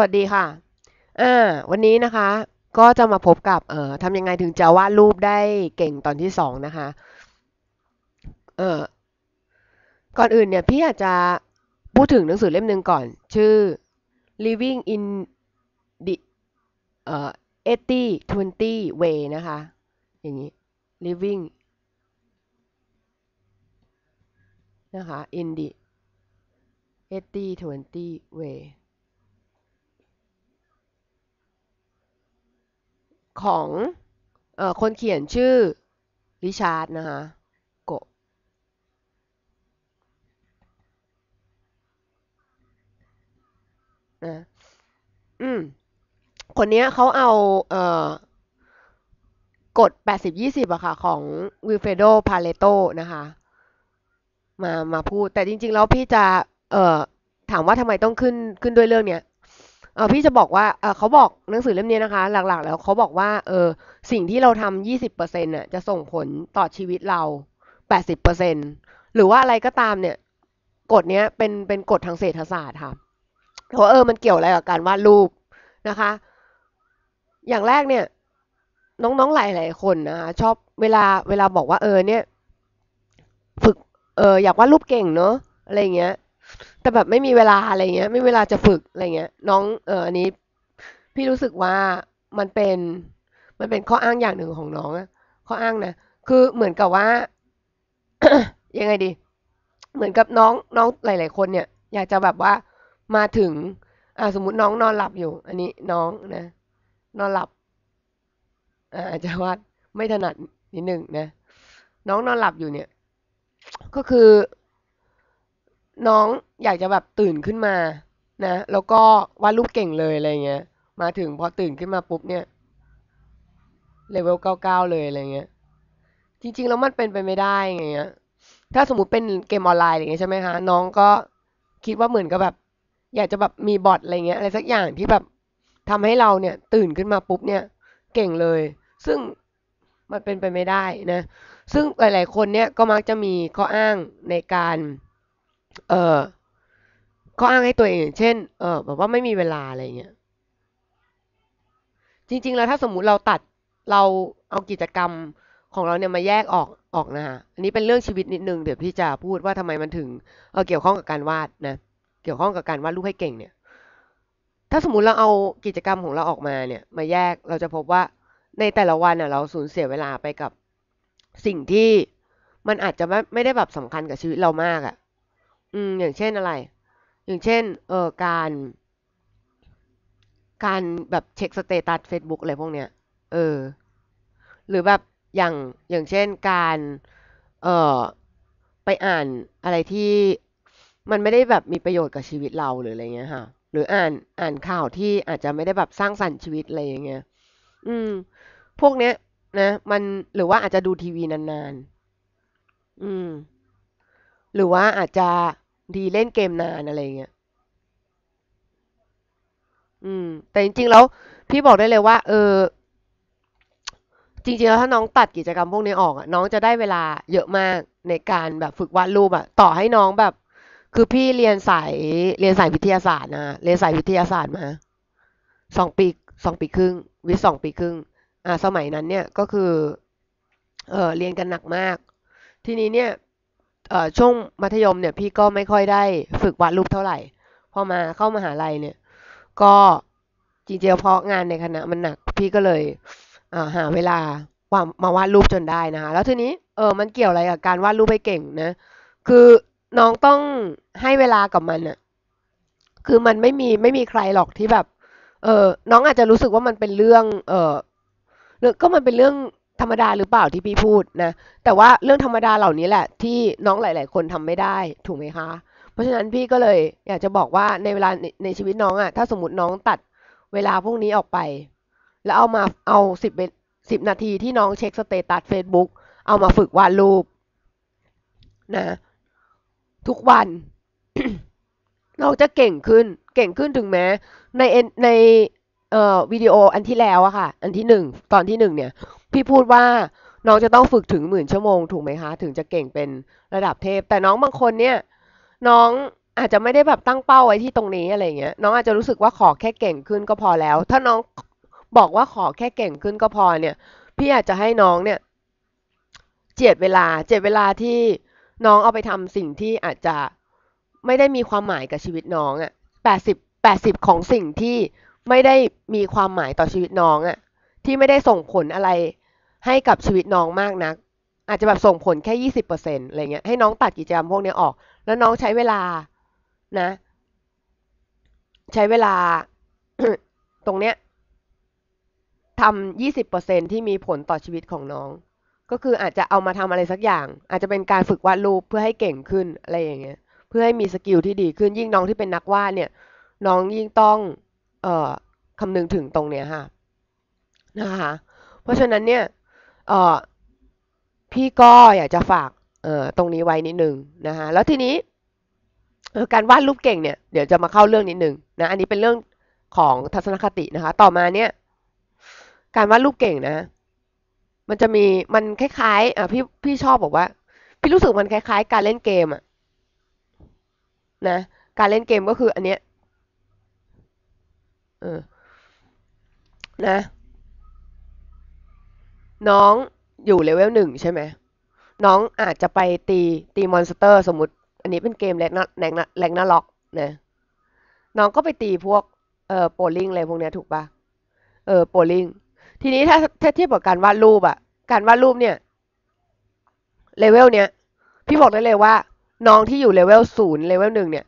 วัสดีค่ะอ่าวันนี้นะคะ ก็จะมาพบกับ เอ่อทำยังไงถึงจะวาดรูปได้เก่งตอนที่สองนะคะ เออ ก่อนอื่นเนี่ย พี่อาจจะ พูดถึงหนังสือเล่มหนึ่งก่อน ชื่อ Living in the เอ่อ80 20 way นะคะ อย่างนี้ Living นะคะ in the 80 20 way ของอคนเขียนชื่อริชาร์ดนะคะโกนะอืม คนนี้เขาเอา เออกฎ 80-20อะค่ะ ของวิลเฟโดพาเลโตนะคะ มามาพูด แต่จริง ๆ แล้วพี่จะ เอ่อ ถามว่าทำไมต้องขึ้น ขึ้นด้วยเรื่องเนี้ยเออพี่จะบอกว่าเออเขาบอกหนังสือเล่มนี้นะคะ หลักๆแล้วเขาบอกว่าเออ สิ่งที่เราทำา20%เอร์เซน่ะจะส่งผลต่อชีวิตเรา 80%เอร์ซนหรือว่าอะไรก็ตามเนี่ยกฎเนี้ยเป็นเป็นกฎทางเศรษฐศาสตร์ค่ะเพราะเออมันเกี่ยวอะไรกับการวาดรูปนะคะ อย่างแรกเนี่ย น้องๆหลายๆคนนะคะชอบเวลาเวลาบอกว่า เออ เนี่ย ฝึกเอออยากวาดรูปเก่งเนาะอะไรเงี้ยแต่แบบไม่มีเวลาอะไรเงี้ย ไม่เวลาจะฝึกอะไรเงี้ย น้องเอออันนี้พี่รู้สึกว่ามันเป็น มันเป็นข้ออ้างอย่างหนึ่งของน้องอะข้ออ้างนะคือเหมือนกับว่า ยังไงดี เหมือนกับน้องน้องหลายๆคน เนี่ยอยากจะแบบว่ามาถึง อ่าสมมติน้องนอนหลับอยู่ อันนี้น้องนะนอนหลับอ่าจะวาดไม่ถนัดนิดหนึ่งนะน้องนอนหลับอยู่เนี่ย ก็คือน้องอยากจะแบบตื่นขึ้นมานะ แล้วก็วาดรูปเก่งเลยอะไรเงี้ย มาถึงพอตื่นขึ้นมาปุ๊บเนี่ยเลเวลเก้าเก้าเลยอะไรเงี้ย จริงๆแล้วมันเป็นไปไม่ได้ไงเงี้ยถ้าสมมติเป็นเกมออนไลน์อะไรเงี้ย ใช่ไหมคะน้องก็คิดว่าเหมือนกับแบบ อยากจะแบบมีบอทอะไรเงี้ยอะไรสักอย่างที่แบบทำให้เราเนี่ยตื่นขึ้นมาปุ๊บเนี่ย เก่งเลย ซึ่งมันเป็นไปไม่ได้นะ ซึ่งหลายๆคนเนี่ยก็มักจะมีข้ออ้างในการเออ ก็อ้างให้ตัวเอง เช่น เออแบบว่าไม่มีเวลาอะไรเงี้ย จริง ๆ แล้วถ้าสมมุติเราตัด เราเอากิจกรรมของเราเนี่ยมาแยกออก ออกนะฮะอันนี้เป็นเรื่องชีวิตนิดนึงเดี๋ยวพี่จะพูดว่าทำไมมันถึงเออเกี่ยวข้องกับการวาดนะ เกี่ยวข้องกับการวาดรูปให้เก่งเนี่ย ถ้าสมมุติเราเอากิจกรรมของเราออกมาเนี่ย มาแยก เราจะพบว่า ในแต่ละวันน่ะเราสูญเสียเวลาไปกับ สิ่งที่มันอาจจะไม่ไม่ได้แบบสำคัญกับชีวิตเรามากอะ่ะอืม อย่างเช่นอะไร อย่างเช่น เออการ การแบบเช็คสเตตัสเ a c e b o o k อะไรพวกเนี้ย เออ หรือแบบ อย่าง อย่างเช่น การ เออไปอ่านอะไรที่ มันไม่ได้แบบมีประโยชน์กับชีวิตเราหรืออะไรเงี้ยค่ะ หรืออ่าน อ่านข่าวที่อาจจะไม่ได้แบบสร้างสรรค์ชีวิตอะไรอย่างเงี้ย อืม พวกเนี้ยนะ มัน หรือว่าอาจจะดูทีวีนานๆ อืมหรือว่าอาจจะดีเล่นเกมนานอะไรเงี้ย อืม แต่จริงๆแล้วพี่บอกได้เลยว่า เออ จริงๆแล้วถ้าน้องตัดกิจกรรมพวกนี้ออกอะน้องจะได้เวลาเยอะมากในการแบบฝึกวาดรูปอะต่อให้น้องแบบ คือพี่เรียนสายเรียนสายวิทยาศาสตร์นะเรียนสายวิทยาศาสตร์มาสองปีสองปีครึ่ง วิสองปีครึ่ง อ่า สมัยนั้นเนี่ยก็คือ เออเรียนกันหนักมาก ทีนี้เนี่ยช่วงมัธยมเนี่ย พี่ก็ไม่ค่อยได้ฝึกวาดรูปเท่าไหร่พอมาเข้ามาหาลัยเนี่ย ก็ จริง ๆเพราะงานในคณะมันหนักพี่ก็เลยหาเวลา มาวาดรูปจนได้นะคะแล้วทีนี้เออมันเกี่ยวอะไรกับการวาดรูปให้เก่งนะคือน้องต้องให้เวลากับมันอะคือมันไม่มีไม่มีใครหรอกที่แบบเออน้องอาจจะรู้สึกว่ามันเป็นเรื่อง เออก็มันเป็นเรื่องธรรมดาหรือเปล่าที่พี่พูดนะ แต่ว่าเรื่องธรรมดาเหล่านี้แหละ ที่น้องหลายๆ คนทำไม่ได้ถูกไหมคะ เพราะฉะนั้นพี่ก็เลยอยากจะบอกว่าในเวลาในชีวิตน้องอะ่ะถ้าสมมติน้องตัดเวลาพวกนี้ออกไป แล้วเอามาเอาสิบสิบนาทีที่น้องเช็คสเตตัสเฟซบุ๊กเอามาฝึกวาดรูปนะ ทุกวันน้องจะเก่งขึ้น เก่งขึ้นถึงแม้ในในเอ่อวิดีโออันที่แล้วอะค่ะ อันที่หนึ่งตอนที่หนึ่งเนี่ยพี่พูดว่าน้องจะต้องฝึกถึงหมื่นชั่วโมงถูกไหมคะ ถึงจะเก่งเป็นระดับเทพ แต่น้องบางคนเนี่ย น้องอาจจะไม่ได้แบบตั้งเป้าไว้ที่ตรงนี้อะไรเงี้ยน้องอาจจะรู้สึกว่าขอแค่เก่งขึ้นก็พอแล้ว ถ้าน้องบอกว่าขอแค่เก่งขึ้นก็พอเนี่ย พี่อาจจะให้น้องเนี่ย เจียดเวลาเจียดเวลาที่น้องเอาไปทำสิ่งที่อาจจะไม่ได้มีความหมายกับชีวิตน้องอะ่ะแปดสิบแปดสิบของสิ่งที่ไม่ได้มีความหมายต่อชีวิตน้องอะ่ะที่ไม่ได้ส่งผลอะไรให้กับชีวิตน้องมาก นัก อาจจะแบบส่งผลแค่ยี่สิบเปอร์เซ็นต์อะไรเงี้ยให้น้องตัดกิจกรรมพวกนี้ออก แล้วน้องใช้เวลานะ ใช้เวลาตรงเนี้ยทำยี่สิบเปอร์เซ็นที่มีผลต่อชีวิตของน้อง ก็คืออาจจะเอามาทำอะไรสักอย่าง อาจจะเป็นการฝึกวาดรูปเพื่อให้เก่งขึ้นอะไรอย่างเงี้ยเพื่อให้มีสกิลที่ดีขึ้นยิ่งน้องที่เป็นนักวาดเนี่ย น้องยิ่งต้อง เอ่อคำนึงถึงตรงเนี้ยค่ะนะคะเพราะฉะนั้นเนี่ยพี่ก็อยากจะฝากตรงนี้ไว้นิดนึงนะคะแล้วทีนี้การวาดรูปเก่งเนี่ย เดี๋ยวจะมาเข้าเรื่องนิดนึงนะ อันนี้เป็นเรื่องของทัศนคตินะคะ ต่อมาเนี่ย การวาดรูปเก่งนะ มันจะมีมันคล้ายๆอ่ะพี่พี่ชอบบอกว่า พี่รู้สึกมันคล้ายๆ การเล่นเกม อ่ะ นะ การเล่นเกมก็คือ อันเนี้ย เออนะน้องอยู่เลเวลหนึ่งใช่ไหม น้องอาจจะไปตีตีมอนสเตอร์สมมติ อันนี้เป็นเกมแรงนะแรงนะแรงนะล็อกนะ น้องก็ไปตีพวกเอ่อโปลิงอะไรพวกนี้ถูกปะเออโปลิง ทีนี้ถ้าถ้าเทียบกับการวาดรูปอะการวาดรูปเนี่ยเลเวลเนี้ย พี่บอกได้เลยว่า น้องที่อยู่เลเวลศูนย์เลเวลหนึ่งเนี่ย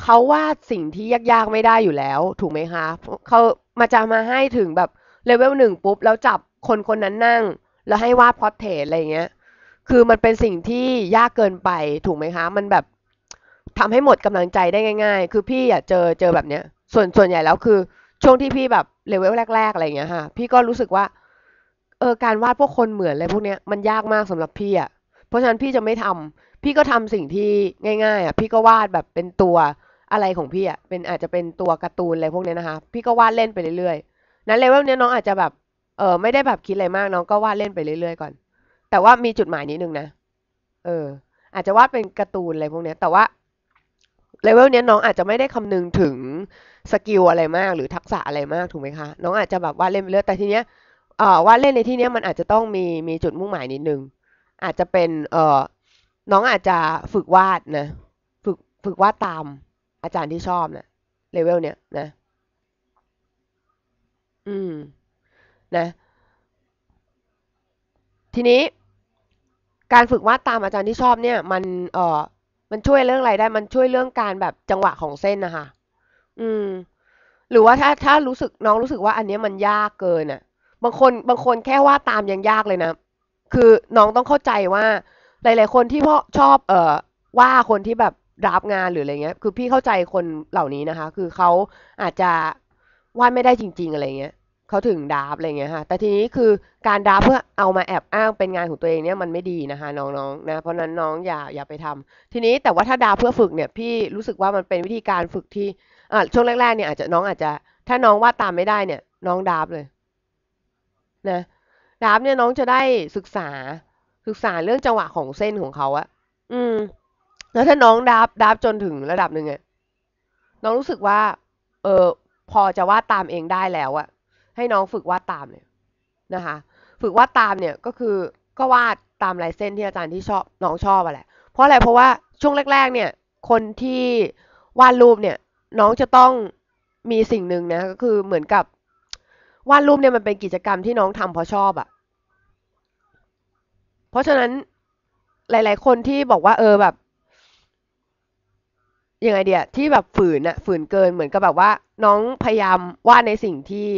เขาวาดสิ่งที่ยากๆไม่ได้อยู่แล้วถูกไหมคะ เขามาจะมาให้ถึงแบบเลเวลหนึ่งปุ๊บแล้วจับคนคนนั้นนั่งแล้วให้ วาดพอร์เทรตอะไรเงี้ย คือมันเป็นสิ่งที่ยากเกินไปถูกไหมคะ มันแบบทำให้หมดกำลังใจได้ง่าย ๆ คือพี่อ่ะเจอเจอแบบเนี้ย ส่วนส่วนใหญ่แล้วคือ ช่วงที่พี่แบบเลเวลแรก ๆ อะไรเงี้ยค่ะ พี่ ก็ รู้ สึกว่า เออ การวาดพวกคนเหมือนอะไรพวกเนี้ยมันยากมากสำหรับพี่อ่ะ เพราะฉะนั้นพี่จะไม่ทำ พี่ก็ทำสิ่งที่ง่ายๆ อ่ะ พี่ก็วาดแบบเป็นตัวอะไรของพี่อ่ะเป็นอาจจะเป็นตัวการ์ตูนอะไรพวกเนี้ยนะคะ พี่ก็วาดเล่นไปเรื่อยๆ นั้นเลเวลเนี้ยน้องอาจจะแบบเออไม่ได้แบบคิดอะไรมาก น้องก็วาดเล่นไปเรื่อยๆก่อน แต่ว่ามีจุดหมายนิดนึงนะเอออาจจะวาดเป็นการ์ตูนอะไรพวกนี้แต่ว่าเลเวลนี้น้องอาจจะไม่ได้คำนึงถึงสกิลอะไรมากหรือทักษะอะไรมากถูกไหมคะ น้องอาจจะแบบวาดเล่นไปเรื่อยแต่ทีเนี้ยเอ่อวาดเล่นในที่เนี้ยมันอาจจะต้องมีมีจุดมุ่งหมายนิดนึงอาจจะเป็น เอ่อ น้องอาจจะฝึกวาดนะ ฝึกฝึกวาดตามอาจารย์ที่ชอบนะเลเวลเนี้ยนะ อืมนะ ทีนี้การฝึกวาดตามอาจารย์ที่ชอบเนี่ยมัน เออมันช่วยเรื่องอะไร ได้มันช่วยเรื่องการแบบจังหวะของเส้นนะคะ อืม หรือว่าถ้า ถ้ารู้สึกน้องรู้สึกว่าอันนี้มันยากเกินอะ่ะ บางคนบางคนแค่วาดตามยังยากเลยนะ คือน้องต้องเข้าใจว่า หลายๆคนที่พ่อชอบ เอ่อ ว่าคนที่แบบรับงานหรืออะไรเงี้ยคือพี่เข้าใจคนเหล่านี้นะคะ คือเขาอาจจะวาดไม่ได้จริงๆอะไรเงี้ยเขาถึงดาฟอะไรเงี้ยค่ะ แต่ทีนี้คือการดาฟเพื่อเอามาแอบอ้างเป็นงานของตัวเองเนี่ยมันไม่ดีนะคะน้องๆนะ เพราะนั้นน้องอย่า อย่าไปทำ ทีนี้แต่ว่าถ้าดาฟเพื่อฝึกเนี่ยพี่รู้สึกว่ามันเป็นวิธีการฝึกที่ อ่าช่วงแรกๆเนี่ยอาจจะน้องอาจจะ ถ้าน้องวาดตามไม่ได้เนี่ย น้องดาฟเลยนะดาฟเนี่ยน้องจะได้ศึกษา ศึกษาเรื่องจังหวะของเส้นของเขาอะอืม แล้วถ้าน้องดาฟดาฟจนถึงระดับหนึ่งอะน้องรู้สึกว่า เออพอจะวาดตามเองได้แล้วอะให้น้องฝึกวาดตามเนี่ยนะคะ ฝึกวาดตามเนี่ยก็คือก็วาดตามลายเส้นที่อาจารย์ที่ชอบ น้องชอบอะแหละเพราะอะไรเพราะว่าช่วงแรกๆ เนี่ย คนที่วาดรูปเนี่ย น้องจะต้องมีสิ่งหนึ่งนะก็คือเหมือนกับวาดรูปเนี่ยมันเป็นกิจกรรมที่น้องทำเพราะชอบอะ่ะเพราะฉะนั้น หลาย ๆ คนที่บอกว่า เออแบบยังไงเดียที่แบบฝืนอะฝืนเกินเหมือนกับแบบว่า น้องพยายามวาดในสิ่งที่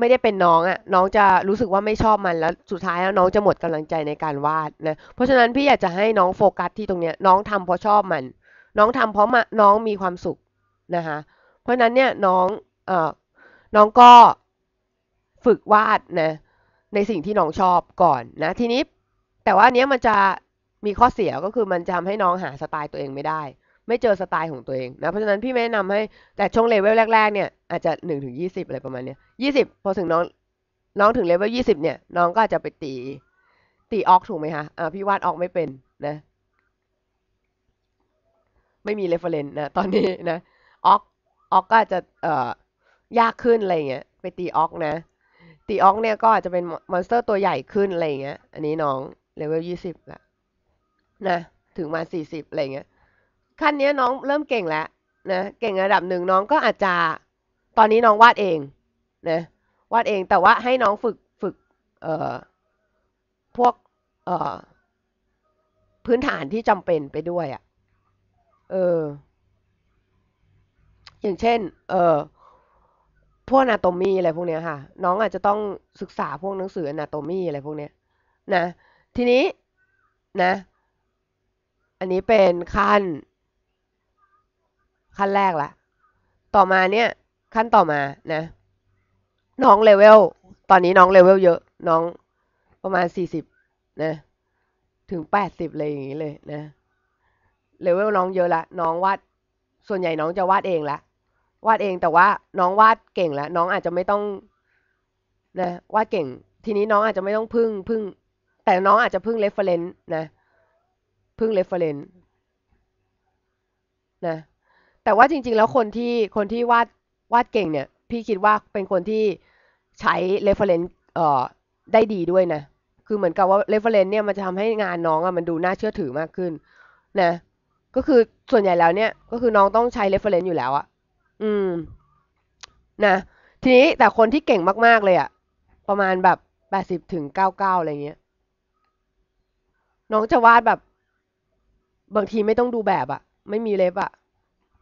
ไม่ได้เป็นน้องอะ่ะน้องจะรู้สึกว่าไม่ชอบมันแล้ว สุดท้ายแล้วน้องจะหมดกำลังใจในการวาดนะ เพราะฉะนั้นพี่อยากจะให้น้องโฟกัสที่ตรงเนี้ย น้องทำเพราะชอบมัน น้องทำเพราะมาน้องมีความสุขนะคะเพราะฉะนั้นเนี่ยน้องเอ่อน้องก็ฝึกวาดนะในสิ่งที่น้องชอบก่อนนะทีนี้ แต่ว่าเนี้ยมันจะมีข้อเสียก็คือมันจะทำให้น้องหาสไตล์ตัวเองไม่ได้ไม่เจอสไตล์ของตัวเองนะเพราะฉะนั้นพี่แนะนำให้แต่ช่วงเลเวลแรกๆเนี่ยอาจจะ1นถึงยีอะไรประมาณเนี้ยยีพอถึงน้อง น้องถึงเลเวลิบเนี่ยน้องก็จะไปตี ตีออกถูกไหมคะอ่าพี่วาดออกไม่เป็นนะ ไม่มีเรฟเฟรนซ์นะตอนนี้นะออกออกก็จะเอ่อยากขึ้นอะไรเงี้ย ไปตีออกนะ ตีออกเนี่ยก็อาจจะเป็นมอนสเตอร์ตัวใหญ่ขึ้นอะไรเงี้ย อันนี้น้องเลเวลยี่สิบละนะถึงมาสี่สิบอะไรเงี้ยขั้นนี้น้องเริ่มเก่งแล้วนะเก่งระดับหนึ่งน้องก็อาจจะ ตอนนี้น้องวาดเองนะวาดเอง แต่ว่าให้น้องฝึกฝึก เอ่อพวก เอ่อพื้นฐานที่จำเป็นไปด้วยอะ่ะเอออย่างเช่น เอ่อพวกนาโตมีอะไรพวกเนี้ยค่ะ น้องอาจจะต้องศึกษาพวกหนังสือนาโตมีอะไรพวกเนี้ยนะทีนี้นะ อันนี้เป็นขั้นขั้นแรกละ ต่อมาเนี่ย ขั้นต่อมานะ น้องเลเวล ตอนนี้น้องเลเวลเยอะ น้องประมาณสี่สิบนะ ถึงแปดสิบเลยอย่างนี้เลยนะเลเวลน้องเยอะละ น้องวาด ส่วนใหญ่น้องจะวาดเองละ วาดเอง แต่ว่าน้องวาดเก่งละ น้องอาจจะไม่ต้องนะวาดเก่ง ทีนี้น้องอาจจะไม่ต้องพึ่ง พึ่ง แต่น้องอาจจะพึ่งเรฟเฟรนซ์นะ พึ่งเรฟเฟรนซ์นะแต่ว่าจริงๆ แล้วคนที่คนที่วาดวาดเก่งเนี่ย พี่คิดว่าเป็นคนที่ใช้ reference เอ่อได้ดีด้วยนะคือเหมือนกับว่า reference เนี่ยมันจะทำให้งานน้องอะมันดูน่าเชื่อถือมากขึ้น นะ ก็คือส่วนใหญ่แล้ว เนี่ยก็คือน้องต้องใช้ reference อยู่แล้วอะอืมนะทีนี้แต่คนที่เก่งมากๆเลยอะประมาณแบบแปดสิบถึงเก้าเก้าอะไรเงี้ย น้องจะวาดแบบ บางทีไม่ต้องดูแบบอะไม่มีเล็บอะ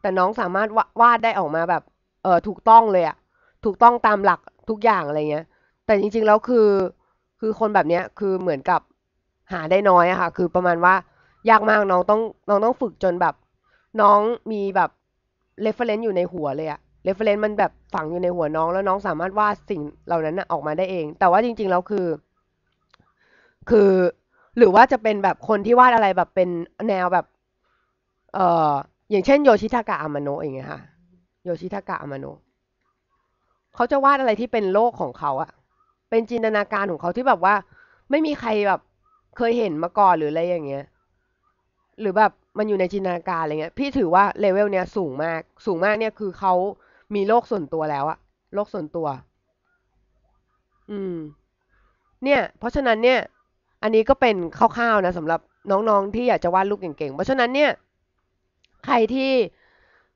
แต่น้องสามารถวาด ได้ออกมาแบบ เออถูกต้องเลยอะถูกต้องตามหลักทุกอย่างอะไรเงี้ย แต่จริงๆ แล้วคือ คือคนแบบเนี้ยคือเหมือนกับหาได้น้อยอะค่ะ คือประมาณว่ายากมากน้องต้องน้องต้องฝึกจนแบบ น้องมีแบบเรฟเฟรนซ์อยู่ในหัวเลยอะเรฟเฟรนซ์มันแบบฝังอยู่ในหัวน้องแล้วน้องสามารถวาดสิ่งเหล่านั้นออกมาได้เอง แต่ว่าจริง ๆ แล้วคือ คือหรือว่าจะเป็นแบบคนที่วาดอะไรแบบเป็นแนวแบบ เอ่ออย่างเช่นโยชิทากะอามาโนะอย่างเงี้ยค่ะโยชิทากะอามาโนะเขาจะวาดอะไรที่เป็นโลกของเขาอะเป็นจินตนาการของเขาที่แบบว่า ไม่มีใครแบบเคยเห็นมาก่อนหรืออะไรอย่างเงี้ย หรือแบบมันอยู่ในจินตนาการอะไรเงี้ย พี่ถือว่าเลเวลเนี้ยสูงมาก สูงมากเนี่ย คือเขามีโลกส่วนตัวแล้วอะโลกส่วนตัว อืม เนี่ย เพราะฉะนั้นเนี่ย อันนี้ก็เป็นคร่าวๆนะสำหรับน้องๆที่อยากจะวาดลูกเก่งๆเพราะฉะนั้นเนี่ยใครที่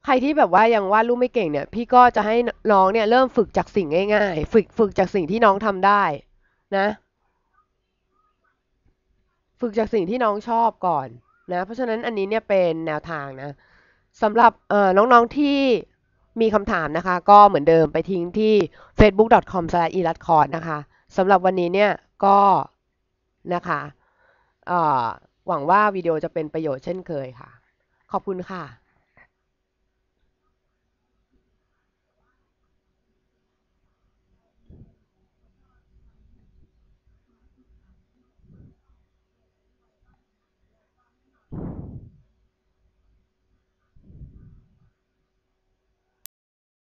ใครที่แบบว่ายังวาดรูปไม่เก่งเนี่ย พี่ก็จะให้น้องเนี่ยเริ่มฝึกจากสิ่งง่าย ๆ ฝึกฝึกจากสิ่งที่น้องทำได้นะ ฝึกจากสิ่งที่น้องชอบก่อนนะเพราะฉะนั้นอันนี้เนี่ยเป็นแนวทางนะสำหรับน้องๆที่มีคำถามนะคะ ก็เหมือนเดิมไปทิ้งที่ facebook.com/ilatcon r นะคะสำหรับวันนี้เนี่ยก็นะคะหวังว่าวิดีโอจะเป็นประโยชน์เช่นเคยค่ะขอบคุณค่ะ